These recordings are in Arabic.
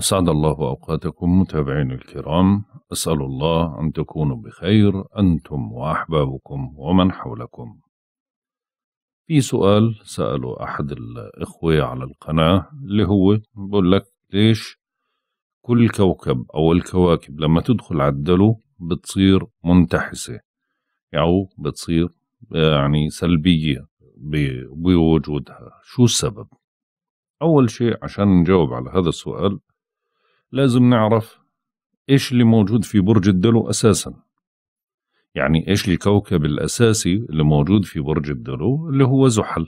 أسعد الله أوقاتكم متابعين الكرام أسأل الله أن تكونوا بخير أنتم وأحبابكم ومن حولكم في سؤال سأله أحد الإخوة على القناة اللي هو بقول لك ليش كل كوكب أو الكواكب لما تدخل عدله بتصير منتحسة أو بتصير يعني سلبية بوجودها شو السبب؟ أول شيء عشان نجاوب على هذا السؤال لازم نعرف إيش اللي موجود في برج الدلو أساسا يعني إيش الكوكب الأساسي اللي موجود في برج الدلو اللي هو زحل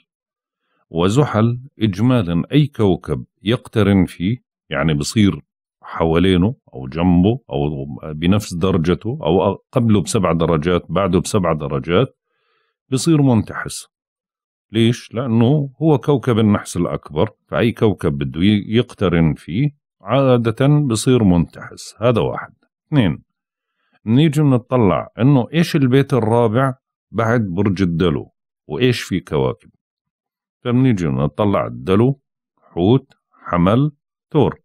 وزحل إجمالا أي كوكب يقترن فيه يعني بصير حوالينه أو جنبه أو بنفس درجته أو قبله بسبع درجات بعده بسبع درجات بصير منتحس ليش؟ لأنه هو كوكب النحس الأكبر فأي كوكب بده يقترن فيه عادة بصير منتحس هذا واحد اثنين نيجي نطلع انه ايش البيت الرابع بعد برج الدلو وايش في كواكب فبنيجي نطلع الدلو حوت حمل ثور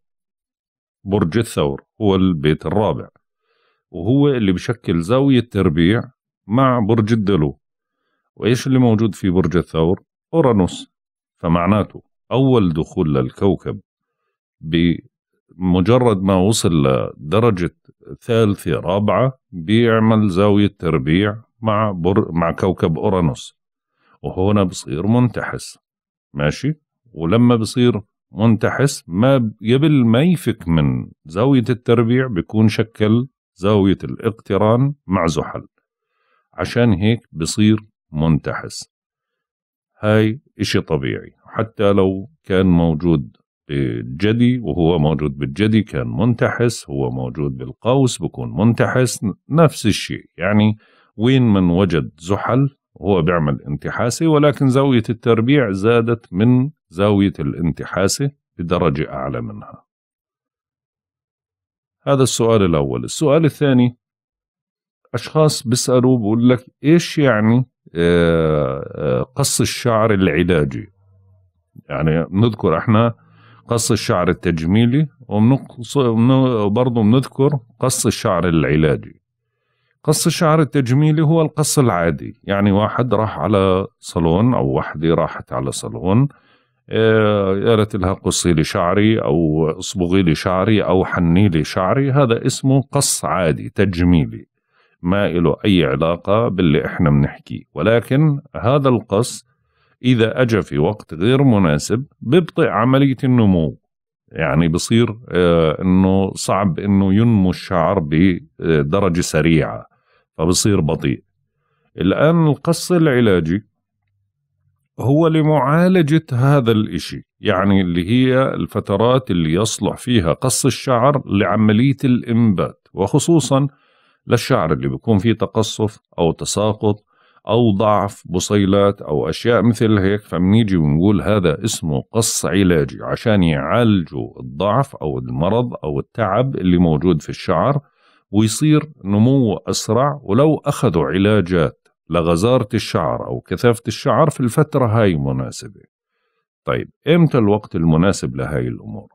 برج الثور هو البيت الرابع وهو اللي بشكل زاوية تربيع مع برج الدلو وإيش اللي موجود في برج الثور؟ أورانوس فمعناته أول دخول للكوكب مجرد ما وصل لدرجة ثالثة رابعة بيعمل زاوية تربيع مع بر مع كوكب أورانوس وهنا بصير منتحس ماشي ولما بصير منتحس ما قبل ما يفك من زاوية التربيع بيكون شكل زاوية الاقتران مع زحل عشان هيك بصير منتحس هاي اشي طبيعي حتى لو كان موجود الجدي وهو موجود بالجدي كان منتحس هو موجود بالقوس بكون منتحس نفس الشيء يعني وين من وجد زحل هو بيعمل انتحاسي ولكن زاوية التربيع زادت من زاوية الانتحاسي بدرجة أعلى منها هذا السؤال الأول السؤال الثاني أشخاص بيسألوا بقول لك إيش يعني آه، آه، قص الشعر العلاجي يعني نذكر احنا قص الشعر التجميلي وبرضه بنذكر قص الشعر العلاجي قص الشعر التجميلي هو القص العادي يعني واحد راح على صالون أو وحدة راحت على صالون قالت آه، لها قصي لي شعري أو اصبغي لي شعري أو حني لي شعري هذا اسمه قص عادي تجميلي ما له أي علاقة باللي إحنا بنحكيه ولكن هذا القص إذا أجا في وقت غير مناسب بيبطئ عملية النمو يعني بصير آه، انه صعب انه ينمو الشعر بدرجه سريعه فبصير بطيء الان القص العلاجي هو لمعالجة هذا الإشي يعني اللي هي الفترات اللي يصلح فيها قص الشعر لعملية الإنبات وخصوصا للشعر اللي بيكون فيه تقصف أو تساقط أو ضعف بصيلات أو أشياء مثل هيك فبنيجي ونقول هذا اسمه قص علاجي عشان يعالجوا الضعف أو المرض أو التعب اللي موجود في الشعر ويصير نموه أسرع ولو أخذوا علاجات لغزارة الشعر أو كثافة الشعر في الفترة هاي مناسبة طيب إمتى الوقت المناسب لهاي الأمور؟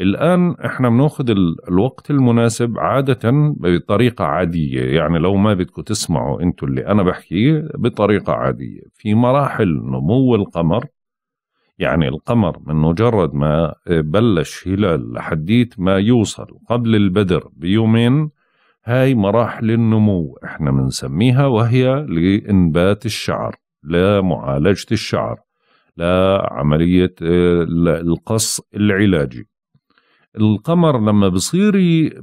الآن احنا بناخد الوقت المناسب عادة بطريقة عادية يعني لو ما بدكم تسمعوا انتوا اللي أنا بحكيه بطريقة عادية في مراحل نمو القمر يعني القمر من مجرد ما بلش هلال لحديت ما يوصل قبل البدر بيومين هاي مراحل النمو احنا بنسميها وهي لإنبات الشعر لمعالجة الشعر لعملية آه، القص العلاجي القمر لما بصير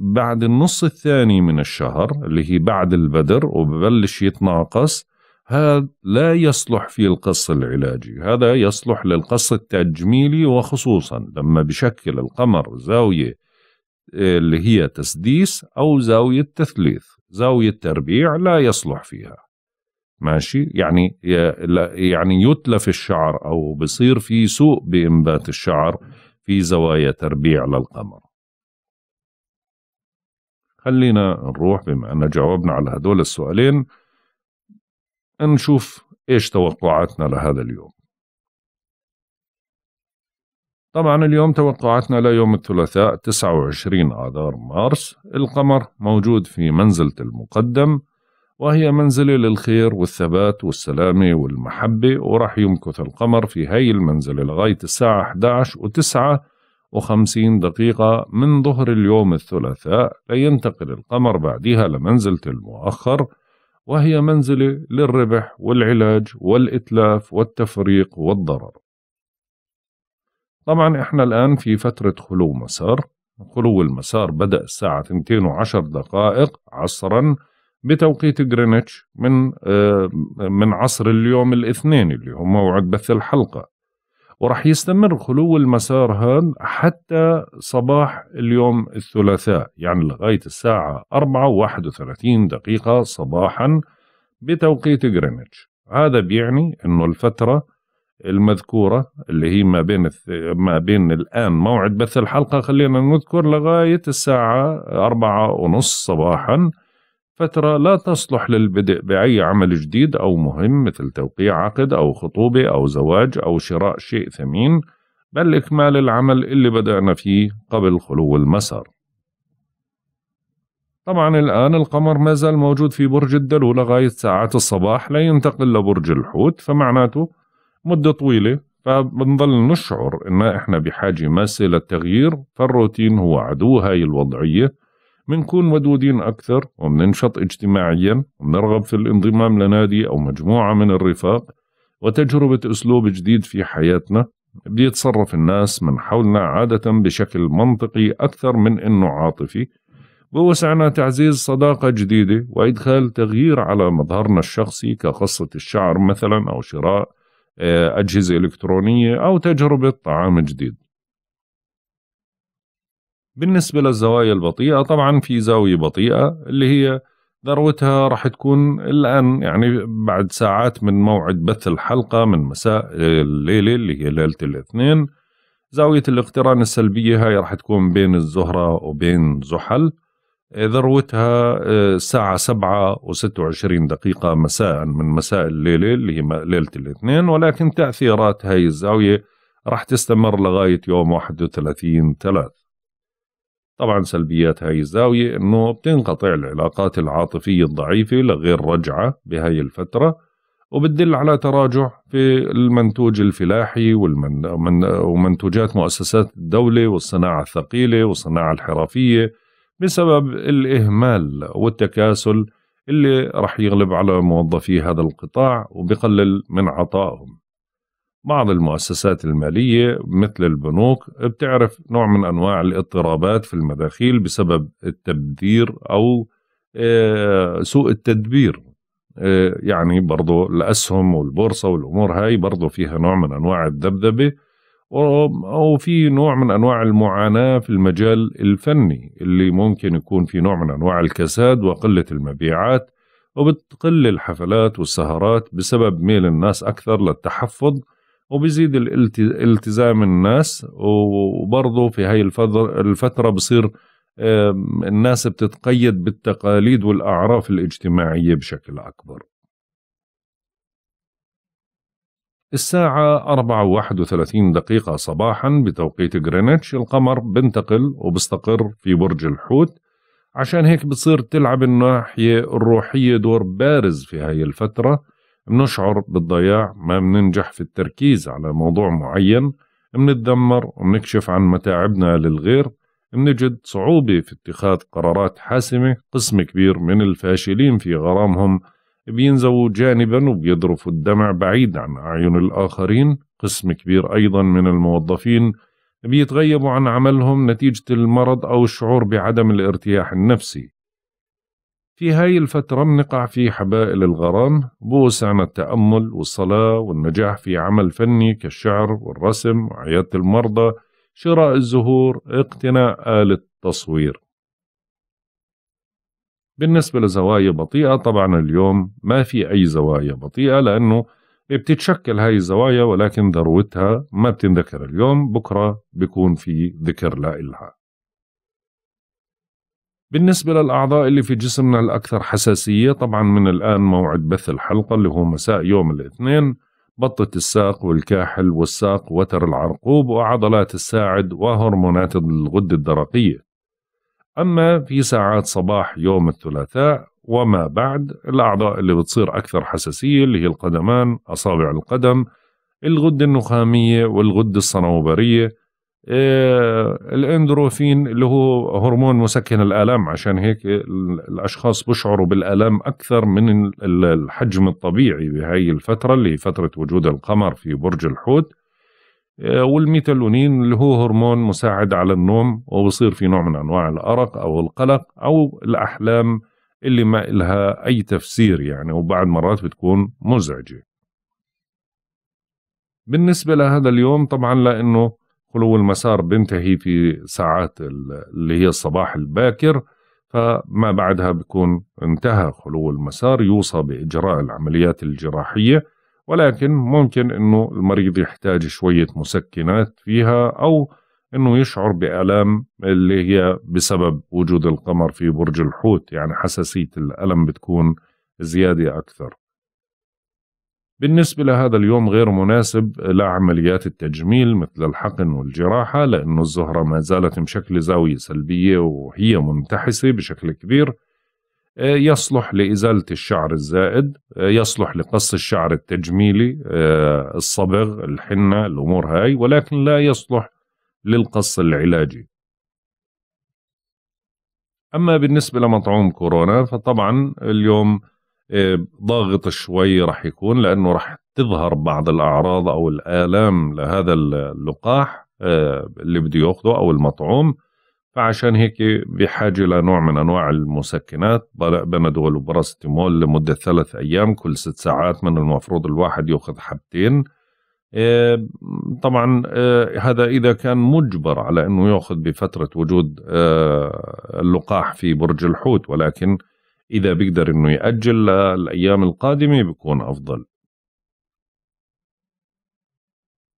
بعد النص الثاني من الشهر اللي هي بعد البدر وببلش يتناقص هذا لا يصلح في القص العلاجي هذا يصلح للقص التجميلي وخصوصا لما بشكل القمر زاوية آه، اللي هي تسديس أو زاوية تثليث زاوية تربيع لا يصلح فيها ماشي يعني يعني يتلف الشعر أو بصير في سوء بإنبات الشعر في زوايا تربيع للقمر خلينا نروح بما أن جاوبنا على هدول السؤالين نشوف إيش توقعاتنا لهذا اليوم طبعا اليوم توقعاتنا ليوم الثلاثاء 29 آذار مارس القمر موجود في منزلة المقدم وهي منزلة للخير والثبات والسلامة والمحبة ورح يمكث القمر في هاي المنزلة لغاية الساعة 11 و وخمسين دقيقة من ظهر اليوم الثلاثاء لينتقل القمر بعدها لمنزلة المؤخر وهي منزلة للربح والعلاج والإتلاف والتفريق والضرر طبعا احنا الآن في فترة خلو مسار خلو المسار بدأ الساعة 2 وعشر دقائق عصرا بتوقيت جرينتش من آه، من عصر اليوم الاثنين اللي هو موعد بث الحلقة وراح يستمر خلو المسار هذا حتى صباح اليوم الثلاثاء يعني لغاية الساعة 4 و31 دقيقة صباحا بتوقيت جرينتش هذا بيعني أنه الفترة المذكورة اللي هي ما بين الث... ما بين الآن موعد بث الحلقة خلينا نذكر لغاية الساعة 4 ونص صباحاً فترة لا تصلح للبدء بأي عمل جديد أو مهم مثل توقيع عقد أو خطوبة أو زواج أو شراء شيء ثمين بل إكمال العمل اللي بدأنا فيه قبل خلو المسار طبعا الآن القمر ما زال موجود في برج الدلو لغاية ساعات الصباح لا ينتقل لبرج الحوت فمعناته مدة طويلة فبنضل نشعر إن إحنا بحاجة ماسة للتغيير فالروتين هو عدو هاي الوضعية بنكون ودودين أكثر وبننشط اجتماعيا وبنرغب في الانضمام لنادي أو مجموعة من الرفاق وتجربة أسلوب جديد في حياتنا بيتصرف الناس من حولنا عادة بشكل منطقي أكثر من أنه عاطفي بوسعنا تعزيز صداقة جديدة وإدخال تغيير على مظهرنا الشخصي كقصة الشعر مثلا أو شراء آه، أجهزة إلكترونية أو تجربة طعام جديد بالنسبة للزوايا البطيئة طبعا في زاوية بطيئة اللي هي ذروتها راح تكون الآن يعني بعد ساعات من موعد بث الحلقة من مساء الليلة اللي هي ليلة الاثنين زاوية الاقتران السلبية هاي راح تكون بين الزهرة وبين زحل ذروتها آه، الساعة سبعة وستة وعشرين دقيقة مساء من مساء الليلة اللي هي ليلة الاثنين ولكن تأثيرات هاي الزاوية راح تستمر لغاية يوم واحد وثلاثين ثلاث طبعا سلبيات هاي الزاوية انه بتنقطع العلاقات العاطفية الضعيفة لغير رجعة بهاي الفترة وبتدل على تراجع في المنتوج الفلاحي ومنتوجات مؤسسات الدولة والصناعة الثقيلة والصناعة الحرفية بسبب الإهمال والتكاسل اللي رح يغلب على موظفي هذا القطاع وبقلل من عطائهم بعض المؤسسات المالية مثل البنوك بتعرف نوع من أنواع الاضطرابات في المداخيل بسبب التبذير أو آه، سوء التدبير آه، يعني برضو الأسهم والبورصة والأمور هاي برضو فيها نوع من أنواع الذبذبة أو في نوع من أنواع المعاناة في المجال الفني اللي ممكن يكون في نوع من أنواع الكساد وقلة المبيعات وبتقل الحفلات والسهرات بسبب ميل الناس أكثر للتحفظ وبيزيد التزام الناس وبرضه في هاي الفترة بصير الناس بتتقيد بالتقاليد والأعراف الاجتماعية بشكل أكبر الساعة 4:31 دقيقة صباحا بتوقيت غرينتش القمر بنتقل وبستقر في برج الحوت عشان هيك بتصير تلعب الناحية الروحية دور بارز في هاي الفترة بنشعر بالضياع ما بننجح في التركيز على موضوع معين بنتدمر وبنكشف عن متاعبنا للغير بنجد صعوبة في اتخاذ قرارات حاسمة قسم كبير من الفاشلين في غرامهم بينزووا جانبا وبيضرفوا الدمع بعيد عن أعين الآخرين قسم كبير أيضا من الموظفين بيتغيبوا عن عملهم نتيجة المرض أو الشعور بعدم الارتياح النفسي في هاي الفترة منقع في حبائل الغرام بوسعنا التأمل والصلاة والنجاح في عمل فني كالشعر والرسم وعيادة المرضى شراء الزهور اقتناء آلة تصوير بالنسبة لزوايا بطيئة طبعا اليوم ما في أي زوايا بطيئة لأنه بتتشكل هاي الزوايا ولكن ذروتها ما بتنذكر اليوم بكرة بكون في ذكر لها بالنسبة للأعضاء اللي في جسمنا الأكثر حساسية طبعا من الآن موعد بث الحلقة اللي هو مساء يوم الاثنين بطة الساق والكاحل والساق وتر العرقوب وعضلات الساعد وهرمونات الغدة الدرقية أما في ساعات صباح يوم الثلاثاء وما بعد الأعضاء اللي بتصير أكثر حساسية اللي هي القدمان أصابع القدم الغدة النخامية والغدة الصنوبرية آه، الاندروفين اللي هو هرمون مسكن الآلام عشان هيك الأشخاص بشعروا بالآلام أكثر من الحجم الطبيعي بهاي الفترة اللي هي فترة وجود القمر في برج الحوت آه، والميتالونين اللي هو هرمون مساعد على النوم وبصير في نوع من أنواع الأرق أو القلق أو الأحلام اللي ما إلها أي تفسير يعني وبعد مرات بتكون مزعجة بالنسبة لهذا اليوم طبعا لأنه خلو المسار بينتهي في ساعات اللي هي الصباح الباكر فما بعدها بيكون انتهى خلو المسار يوصى بإجراء العمليات الجراحية ولكن ممكن أنه المريض يحتاج شوية مسكنات فيها أو أنه يشعر بألام اللي هي بسبب وجود القمر في برج الحوت يعني حساسية الألم بتكون زيادة أكثر بالنسبة لهذا اليوم غير مناسب لعمليات التجميل مثل الحقن والجراحة لأن الزهرة ما زالت مشكلة زاوية سلبية وهي منتحسة بشكل كبير آه، يصلح لإزالة الشعر الزائد آه، يصلح لقص الشعر التجميلي آه، الصبغ الحنة الأمور هاي ولكن لا يصلح للقص العلاجي أما بالنسبة لمطعوم كورونا فطبعا اليوم إيه، ضاغط شوي راح يكون لانه راح تظهر بعض الاعراض او الالام لهذا اللقاح إيه، اللي بده ياخذه او المطعوم فعشان هيك بحاجه لنوع من انواع المسكنات بنادول وباراستيمول لمده ثلاث ايام كل ست ساعات من المفروض الواحد ياخذ حبتين إيه، طبعا هذا اذا كان مجبر على انه ياخذ بفتره وجود اللقاح في برج الحوت ولكن إذا بيقدر إنه يأجل للأيام القادمة بيكون أفضل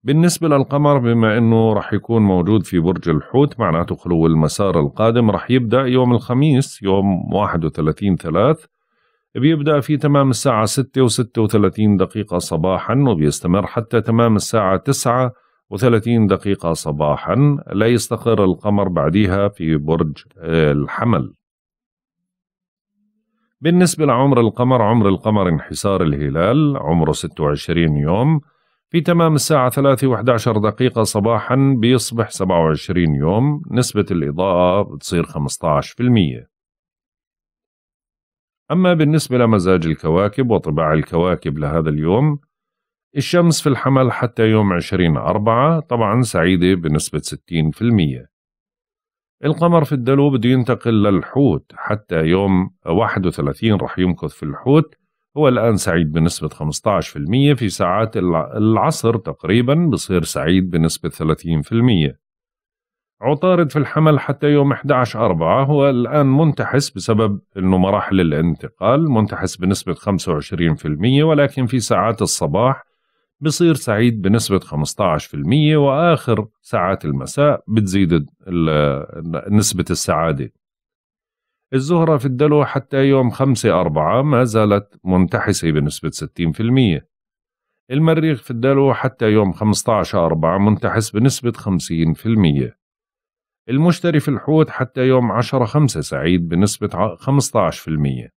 بالنسبة للقمر بما أنه رح يكون موجود في برج الحوت معناته خلو المسار القادم رح يبدأ يوم الخميس يوم 31 ثلاث بيبدأ في تمام الساعة 6 و 36 دقيقة صباحا وبيستمر حتى تمام الساعة 9 و30 دقيقة صباحا لا يستقر القمر بعدها في برج الحمل بالنسبة لعمر القمر عمر القمر انحسار الهلال عمره 26 يوم في تمام الساعة 3 و11 دقيقة صباحا بيصبح 27 يوم نسبة الإضاءة بتصير 15% أما بالنسبة لمزاج الكواكب وطباع الكواكب لهذا اليوم الشمس في الحمل حتى يوم 20 أربعة طبعا سعيدة بنسبة 60% القمر في الدلو بده ينتقل للحوت حتى يوم 31 راح يمكث في الحوت هو الآن سعيد بنسبة 15% في ساعات العصر تقريبا بصير سعيد بنسبة 30% عطارد في الحمل حتى يوم 11 4 هو الآن منتحس بسبب أنه مراحل الانتقال منتحس بنسبة 25% ولكن في ساعات الصباح بصير سعيد بنسبة 15% وآخر ساعات المساء بتزيد نسبة السعادة الزهرة في الدلو حتى يوم 5 4 ما زالت منتحسة بنسبة 60% المريخ في الدلو حتى يوم 15 4 منتحس بنسبة 50% المشتري في الحوت حتى يوم 10 5 سعيد بنسبة 15%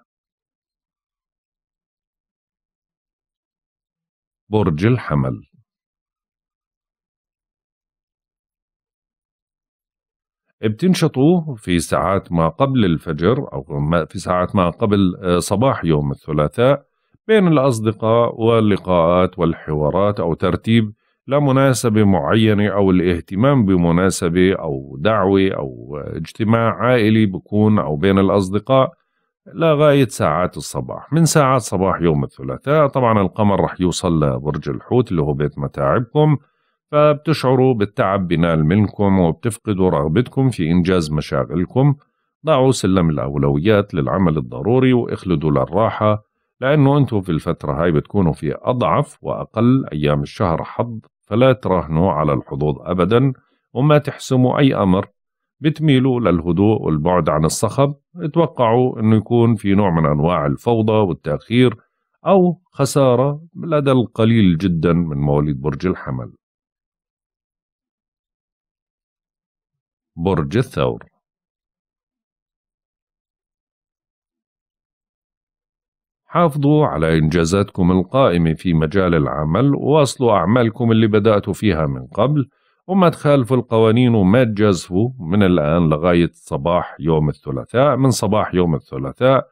برج الحمل بتنشطوا في ساعات ما قبل الفجر أو في ساعات ما قبل آه، صباح يوم الثلاثاء بين الأصدقاء واللقاءات والحوارات أو ترتيب لمناسبة معينة أو الاهتمام بمناسبة أو دعوة أو اجتماع عائلي بكون أو بين الأصدقاء لغاية ساعات الصباح من ساعات صباح يوم الثلاثاء طبعا القمر رح يوصل لبرج الحوت اللي هو بيت متاعبكم فبتشعروا بالتعب بينال منكم وبتفقدوا رغبتكم في إنجاز مشاغلكم ضعوا سلم الأولويات للعمل الضروري واخلدوا للراحة لأنه أنتم في الفترة هاي بتكونوا في أضعف وأقل أيام الشهر حظ فلا تراهنوا على الحظوظ أبدا وما تحسموا أي أمر بتميلوا للهدوء والبعد عن الصخب اتوقعوا أنه يكون في نوع من أنواع الفوضى والتأخير أو خسارة لدى القليل جدا من مواليد برج الحمل برج الثور حافظوا على إنجازاتكم القائمة في مجال العمل وواصلوا أعمالكم اللي بدأتوا فيها من قبل وما تخالفوا القوانين وما تجازفوا من الآن لغاية صباح يوم الثلاثاء من صباح يوم الثلاثاء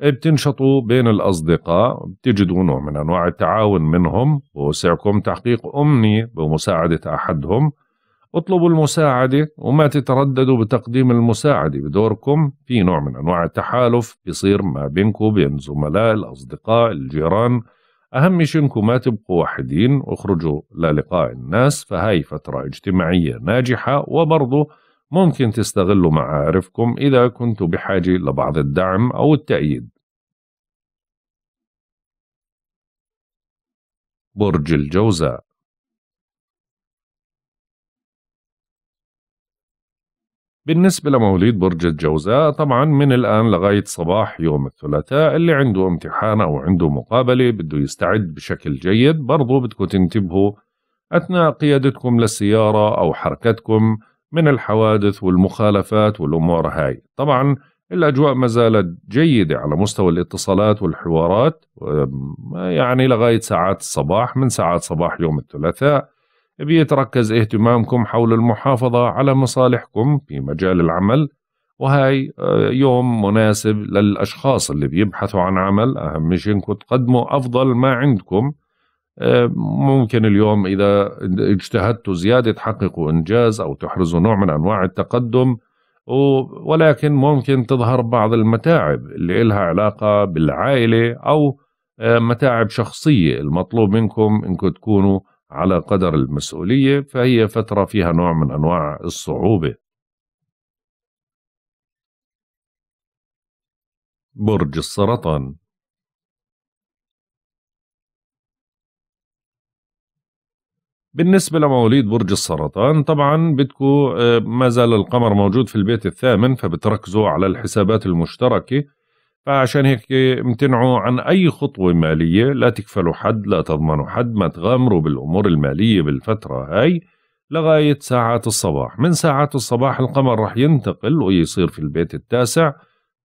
بتنشطوا بين الأصدقاء بتجدوا نوع من أنواع التعاون منهم ووسعكم تحقيق أمنية بمساعدة أحدهم اطلبوا المساعدة وما تترددوا بتقديم المساعدة بدوركم في نوع من أنواع التحالف بيصير ما بينكم بين زملاء الأصدقاء الجيران أهم شيء إنكم ما تبقوا وحدين اخرجوا للقاء الناس فهاي فترة اجتماعية ناجحة وبرضه ممكن تستغلوا معارفكم إذا كنتوا بحاجة لبعض الدعم أو التأييد برج الجوزاء بالنسبة لمواليد برج الجوزاء طبعا من الآن لغاية صباح يوم الثلاثاء اللي عنده امتحان أو عنده مقابلة بده يستعد بشكل جيد برضو بدكم تنتبهوا أثناء قيادتكم للسيارة أو حركتكم من الحوادث والمخالفات والأمور هاي طبعا الأجواء ما زالت جيدة على مستوى الاتصالات والحوارات يعني لغاية ساعات الصباح من ساعات صباح يوم الثلاثاء بيتركز إيه اهتمامكم حول المحافظة على مصالحكم في مجال العمل وهاي آه، يوم مناسب للأشخاص اللي بيبحثوا عن عمل أهم شيء إنكم تقدموا أفضل ما عندكم آه، ممكن اليوم إذا اجتهدتوا زيادة تحققوا إنجاز أو تحرزوا نوع من أنواع التقدم ولكن ممكن تظهر بعض المتاعب اللي إلها علاقة بالعائلة أو آه، متاعب شخصية المطلوب منكم إنكم تكونوا على قدر المسؤولية فهي فترة فيها نوع من أنواع الصعوبة برج السرطان بالنسبة لمواليد برج السرطان طبعا بدكو آه، ما زال القمر موجود في البيت الثامن فبتركزوا على الحسابات المشتركة فعشان هيك امتنعوا عن أي خطوة مالية لا تكفلوا حد لا تضمنوا حد ما تغامروا بالأمور المالية بالفترة هاي لغاية ساعات الصباح من ساعات الصباح القمر رح ينتقل ويصير في البيت التاسع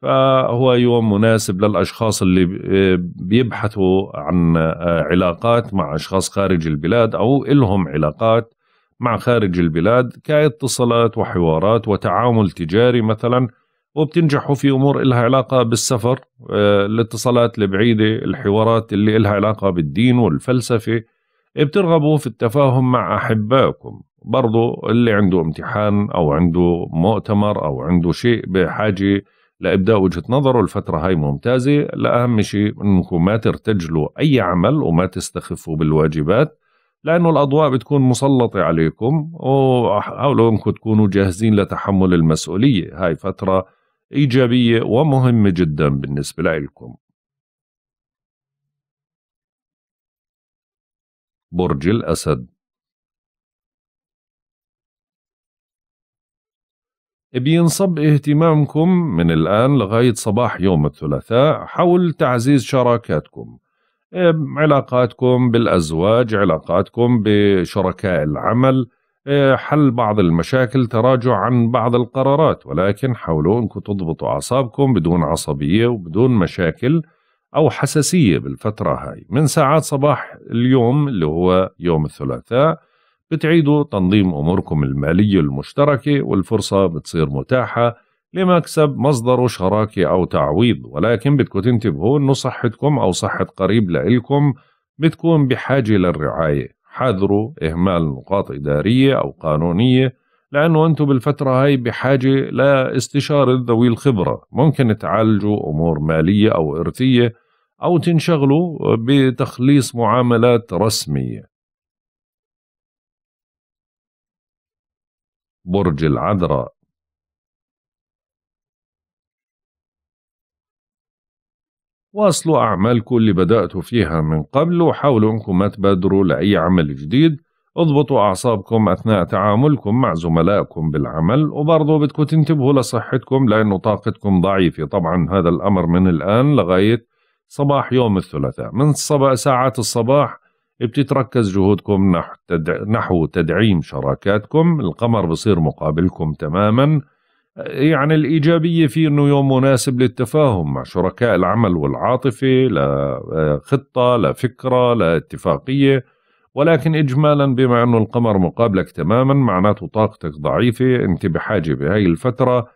فهو يوم مناسب للأشخاص اللي بيبحثوا عن آه، علاقات مع أشخاص خارج البلاد أو إلهم علاقات مع خارج البلاد كاتصالات وحوارات وتعامل تجاري مثلا وبتنجحوا في امور إلها علاقه بالسفر آه، الاتصالات البعيده الحوارات اللي إلها علاقه بالدين والفلسفه بترغبوا في التفاهم مع احبائكم برضو اللي عنده امتحان او عنده مؤتمر او عنده شيء بحاجه لابداء وجهه نظره الفتره هاي ممتازه الاهم شيء انكم ما ترتجلوا اي عمل وما تستخفوا بالواجبات لانه الاضواء بتكون مسلطه عليكم وحاولوا انكم تكونوا جاهزين لتحمل المسؤوليه هاي فتره إيجابية ومهمة جدا بالنسبة لكم برج الأسد بينصب اهتمامكم من الآن لغاية صباح يوم الثلاثاء حول تعزيز شراكاتكم علاقاتكم بالأزواج علاقاتكم بشركاء العمل آه، حل بعض المشاكل تراجع عن بعض القرارات ولكن حاولوا انكم تضبطوا اعصابكم بدون عصبيه وبدون مشاكل او حساسيه بالفتره هاي من ساعات صباح اليوم اللي هو يوم الثلاثاء بتعيدوا تنظيم اموركم الماليه المشتركه والفرصه بتصير متاحه لمكسب مصدره شراكه او تعويض ولكن بدكم تنتبهوا انه صحتكم او صحه قريب لإلكم بتكون بحاجه للرعايه حاذروا إهمال نقاط إدارية أو قانونية لأنه أنتم بالفترة هاي بحاجة لاستشارة ذوي الخبرة ممكن تعالجوا أمور مالية أو إرثية أو تنشغلوا بتخليص معاملات رسمية برج العذراء واصلوا أعمالكم اللي بدأتوا فيها من قبل وحاولوا أنكم ما تبادروا لأي عمل جديد اضبطوا أعصابكم أثناء تعاملكم مع زملائكم بالعمل وبرضه بدكم تنتبهوا لصحتكم لأنه طاقتكم ضعيفة طبعا هذا الأمر من الآن لغاية صباح يوم الثلاثاء من صبا ساعات الصباح بتتركز جهودكم نحو تدعيم شراكاتكم القمر بصير مقابلكم تماماً يعني الإيجابية في أنه يوم مناسب للتفاهم مع شركاء العمل والعاطفة لخطة آه، لفكرة لاتفاقية ولكن إجمالا بما أنه القمر مقابلك تماما معناته طاقتك ضعيفة أنت بحاجة بهاي الفترة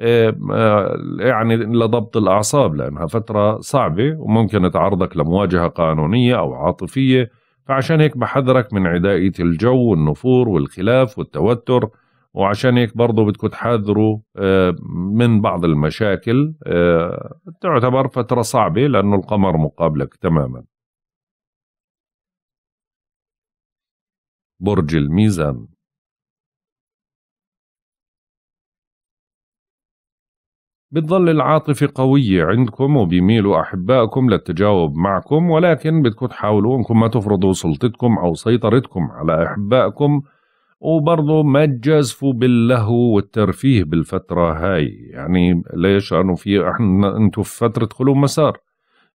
آه، آه، يعني لضبط الأعصاب لأنها فترة صعبة وممكن تعرضك لمواجهة قانونية أو عاطفية فعشان هيك بحذرك من عدائية الجو والنفور والخلاف والتوتر وعشان هيك برضه بدكم تحذروا آه، من بعض المشاكل آه، تعتبر فترة صعبة لأنه القمر مقابلك تماما برج الميزان بتظل العاطفة قوية عندكم وبيميلوا أحبائكم للتجاوب معكم ولكن بدكم تحاولوا أنكم ما تفرضوا سلطتكم أو سيطرتكم على أحبائكم وبرضه ما تجازفوا باللهو والترفيه بالفترة هاي يعني ليش لأنه في احنا انتم في فترة خلو مسار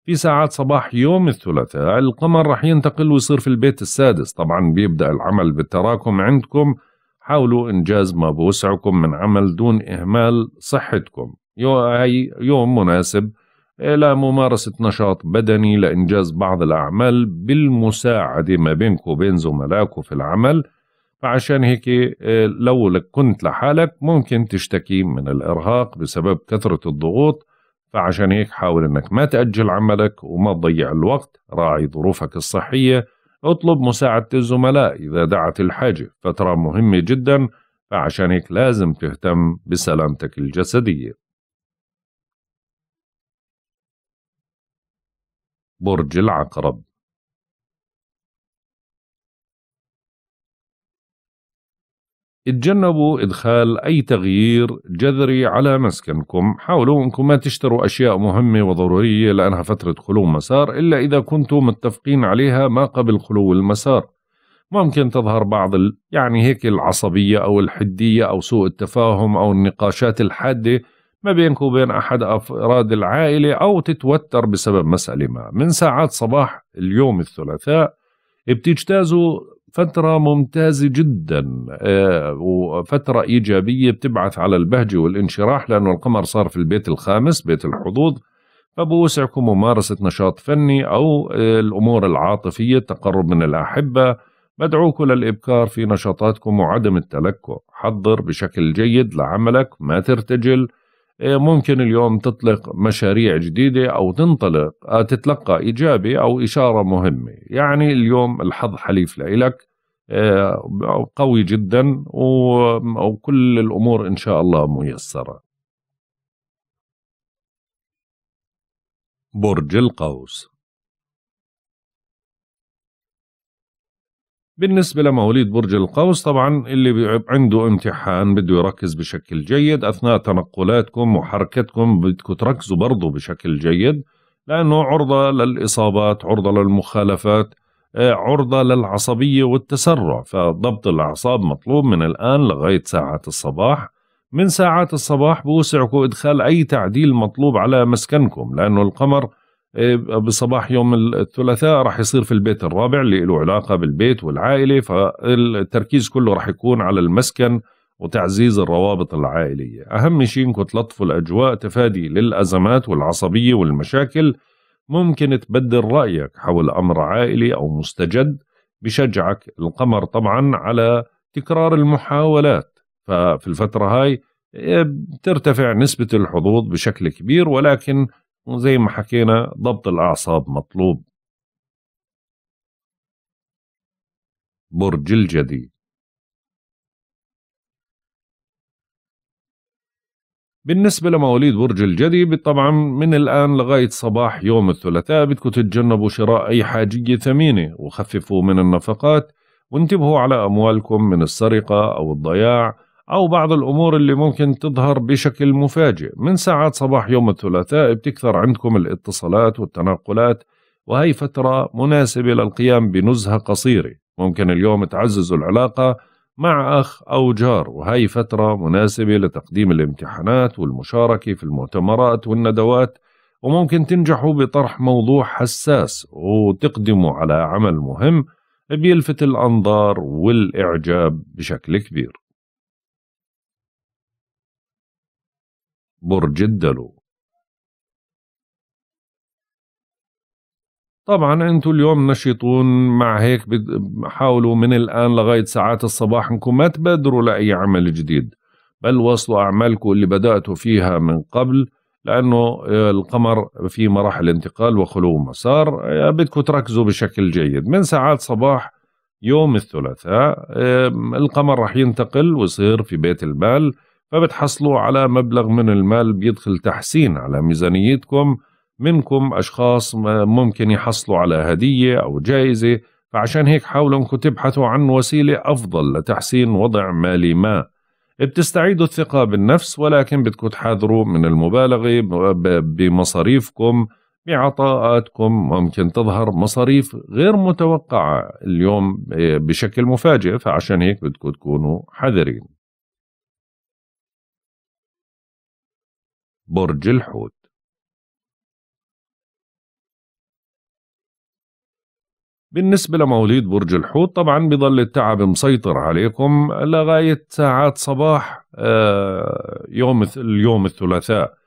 في ساعات صباح يوم الثلاثاء القمر رح ينتقل ويصير في البيت السادس طبعا بيبدأ العمل بالتراكم عندكم حاولوا إنجاز ما بوسعكم من عمل دون إهمال صحتكم هاي يوم مناسب إلى ممارسة نشاط بدني لإنجاز بعض الأعمال بالمساعدة ما بينكم وبين زملائكم في العمل فعشان هيك آه، لو لك كنت لحالك ممكن تشتكي من الإرهاق بسبب كثرة الضغوط فعشان هيك حاول أنك ما تأجل عملك وما تضيع الوقت راعي ظروفك الصحية اطلب مساعدة الزملاء إذا دعت الحاجة فترة مهمة جدا فعشان هيك لازم تهتم بسلامتك الجسدية برج العقرب اتجنبوا إدخال أي تغيير جذري على مسكنكم حاولوا أنكم ما تشتروا أشياء مهمة وضرورية لأنها فترة خلو مسار إلا إذا كنتم متفقين عليها ما قبل خلو المسار ممكن تظهر بعض ال... يعني هيك العصبية أو الحدية أو سوء التفاهم أو النقاشات الحادة ما بينك وبين أحد أفراد العائلة أو تتوتر بسبب مسألة ما من ساعات صباح اليوم الثلاثاء بتجتازوا فترة ممتازة جدا آه، وفترة إيجابية بتبعث على البهجة والانشراح لأنه القمر صار في البيت الخامس بيت الحظوظ فبوسعكم ممارسة نشاط فني أو آه، الأمور العاطفية التقرب من الأحبة بدعوكم للإبكار في نشاطاتكم وعدم التلكؤ حضر بشكل جيد لعملك ما ترتجل إيه، ممكن اليوم تطلق مشاريع جديدة أو تنطلق آه، تتلقى إجابة أو إشارة مهمة يعني اليوم الحظ حليف لإلك آه، قوي جدا وكل الأمور إن شاء الله ميسرة برج القوس بالنسبة لمواليد برج القوس طبعا اللي عنده امتحان بده يركز بشكل جيد أثناء تنقلاتكم وحركتكم بدكم تركزوا برضه بشكل جيد لأنه عرضة للإصابات عرضة للمخالفات آه، عرضة للعصبية والتسرع فضبط الأعصاب مطلوب من الآن لغاية ساعات الصباح من ساعات الصباح بوسعكم إدخال أي تعديل مطلوب على مسكنكم لأنه القمر إيه، بصباح يوم الثلاثاء راح يصير في البيت الرابع اللي له علاقه بالبيت والعائله فالتركيز كله راح يكون على المسكن وتعزيز الروابط العائليه، اهم شيء انكم تلطفوا الاجواء تفادي للازمات والعصبيه والمشاكل ممكن تبدل رايك حول امر عائلي او مستجد بشجعك القمر طبعا على تكرار المحاولات ففي الفتره هاي إيه، بترتفع نسبه الحظوظ بشكل كبير ولكن وزي ما حكينا ضبط الأعصاب مطلوب برج الجدي بالنسبة لمواليد برج الجدي طبعا من الآن لغاية صباح يوم الثلاثاء بدكم تتجنبوا شراء أي حاجية ثمينة وخففوا من النفقات وانتبهوا على أموالكم من السرقة أو الضياع أو بعض الأمور اللي ممكن تظهر بشكل مفاجئ من ساعات صباح يوم الثلاثاء بتكثر عندكم الاتصالات والتناقلات وهي فترة مناسبة للقيام بنزهة قصيرة ممكن اليوم تعززوا العلاقة مع أخ أو جار وهي فترة مناسبة لتقديم الامتحانات والمشاركة في المؤتمرات والندوات وممكن تنجحوا بطرح موضوع حساس وتقدموا على عمل مهم بيلفت الأنظار والإعجاب بشكل كبير برج الدلو طبعا انتم اليوم نشيطون مع هيك حاولوا من الان لغايه ساعات الصباح انكم ما تبادروا لاي عمل جديد بل وصلوا اعمالكم اللي بداتوا فيها من قبل لانه آه، القمر في مراحل انتقال وخلو مسار آه، بدكم تركزوا بشكل جيد من ساعات صباح يوم الثلاثاء آه، القمر راح ينتقل ويصير في بيت المال فبتحصلوا على مبلغ من المال بيدخل تحسين على ميزانيتكم منكم أشخاص ممكن يحصلوا على هدية أو جائزة فعشان هيك حاولوا انكم تبحثوا عن وسيلة أفضل لتحسين وضع مالي ما بتستعيدوا الثقة بالنفس ولكن بدكم تحذروا من المبالغة بمصاريفكم بعطاءاتكم ممكن تظهر مصاريف غير متوقعة اليوم آه، بشكل مفاجئ فعشان هيك بدكم تكونوا حذرين برج الحوت بالنسبة لمواليد برج الحوت طبعا بظل التعب مسيطر عليكم لغاية ساعات صباح آه، يوم اليوم الثلاثاء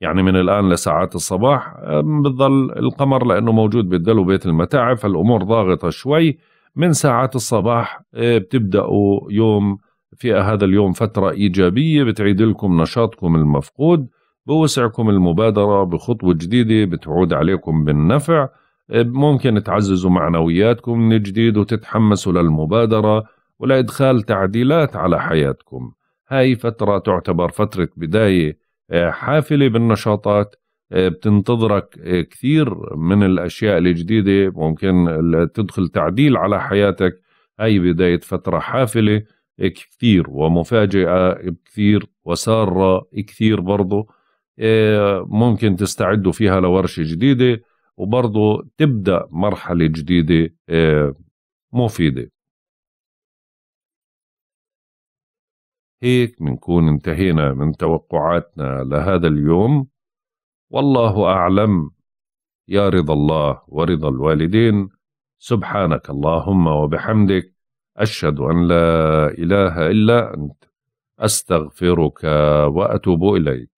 يعني من الآن لساعات الصباح بظل القمر لأنه موجود بالدلو بيت المتاعب فالأمور ضاغطة شوي من ساعات الصباح آه، بتبدأوا يوم في هذا اليوم فترة إيجابية بتعيد لكم نشاطكم المفقود بوسعكم المبادرة بخطوة جديدة بتعود عليكم بالنفع آه، ممكن تعززوا معنوياتكم من جديد وتتحمسوا للمبادرة ولإدخال تعديلات على حياتكم هاي فترة تعتبر فترة بداية آه، حافلة بالنشاطات آه، بتنتظرك كثير من الأشياء الجديدة ممكن تدخل تعديل على حياتك هاي بداية فترة حافلة كثير ومفاجئة كثير وسارة كثير برضو ممكن تستعدوا فيها لورشة جديدة وبرضه تبدأ مرحلة جديدة آه، مفيدة هيك بنكون انتهينا من توقعاتنا لهذا اليوم والله أعلم يا رضا الله ورضا الوالدين سبحانك اللهم وبحمدك أشهد أن لا إله إلا أنت أستغفرك وأتوب إليك